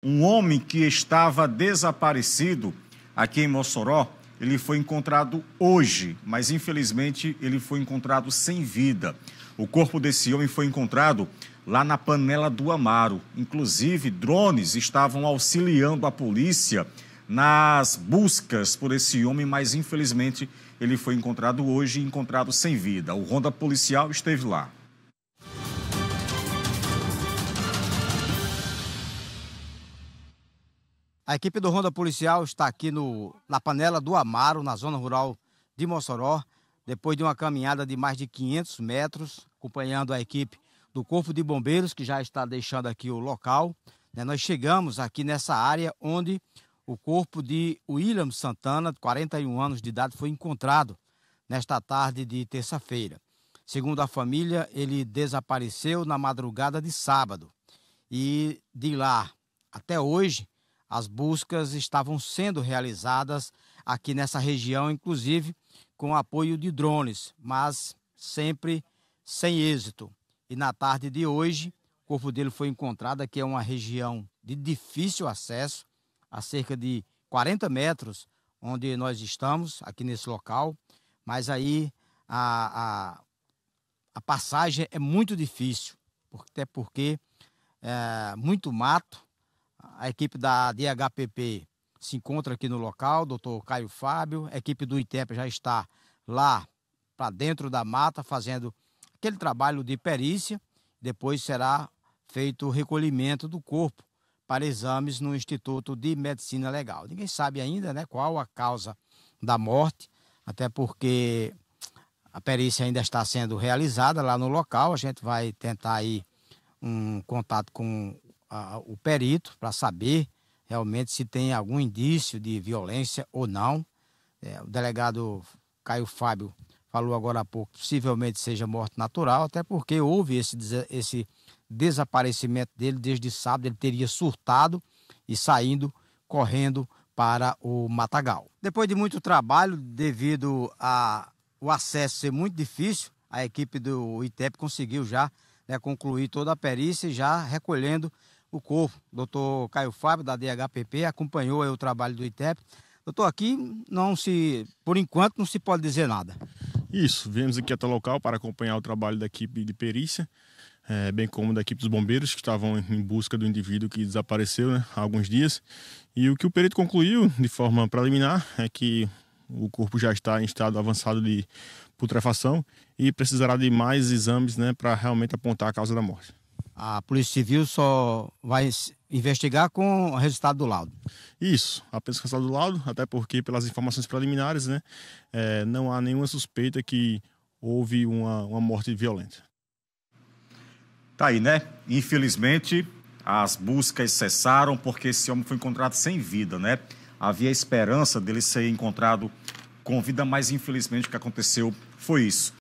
um homem que estava desaparecido aqui em Mossoró, ele foi encontrado hoje, mas infelizmente ele foi encontrado sem vida. O corpo desse homem foi encontrado lá na Panela do Amaro. Inclusive, drones estavam auxiliando a polícia nas buscas por esse homem, mas infelizmente ele foi encontrado hoje e encontrado sem vida. O ronda policial esteve lá. A equipe do Ronda Policial está aqui no, na panela do Amaro, na zona rural de Mossoró, depois de uma caminhada de mais de 500 metros, acompanhando a equipe do Corpo de Bombeiros, que já está deixando aqui o local. Né? Nós chegamos aqui nessa área onde o corpo de William Santana, de 41 anos de idade, foi encontrado nesta tarde de terça-feira. Segundo a família, ele desapareceu na madrugada de sábado. E de lá até hoje, as buscas estavam sendo realizadas aqui nessa região, inclusive com apoio de drones, mas sempre sem êxito. E na tarde de hoje, o corpo dele foi encontrado aqui é uma região de difícil acesso, a cerca de 40 metros onde nós estamos, aqui nesse local, mas aí a, a, a passagem é muito difícil, até porque é muito mato, a equipe da DHPP se encontra aqui no local, doutor Caio Fábio. A equipe do ITEP já está lá para dentro da mata fazendo aquele trabalho de perícia. Depois será feito o recolhimento do corpo para exames no Instituto de Medicina Legal. Ninguém sabe ainda né, qual a causa da morte, até porque a perícia ainda está sendo realizada lá no local. A gente vai tentar aí um contato com a, o perito para saber realmente se tem algum indício de violência ou não. É, o delegado Caio Fábio falou agora há pouco, possivelmente seja morte natural, até porque houve esse, esse desaparecimento dele desde sábado, ele teria surtado e saindo correndo para o Matagal. Depois de muito trabalho, devido ao acesso ser muito difícil, a equipe do ITEP conseguiu já né, concluir toda a perícia e já recolhendo o corpo. Doutor Caio Fábio, da DHPP, acompanhou o trabalho do ITEP. Doutor, aqui não se, por enquanto, não se pode dizer nada. Isso, viemos aqui até o local para acompanhar o trabalho da equipe de perícia, é, bem como da equipe dos bombeiros, que estavam em busca do indivíduo que desapareceu né, há alguns dias. E o que o perito concluiu, de forma preliminar, é que o corpo já está em estado avançado de putrefação e precisará de mais exames né, para realmente apontar a causa da morte a Polícia Civil só vai investigar com o resultado do laudo. Isso, apenas com o resultado do laudo, até porque pelas informações preliminares, né, é, não há nenhuma suspeita que houve uma, uma morte violenta. Tá aí, né? Infelizmente, as buscas cessaram porque esse homem foi encontrado sem vida, né? Havia esperança dele ser encontrado com vida, mas infelizmente o que aconteceu foi isso.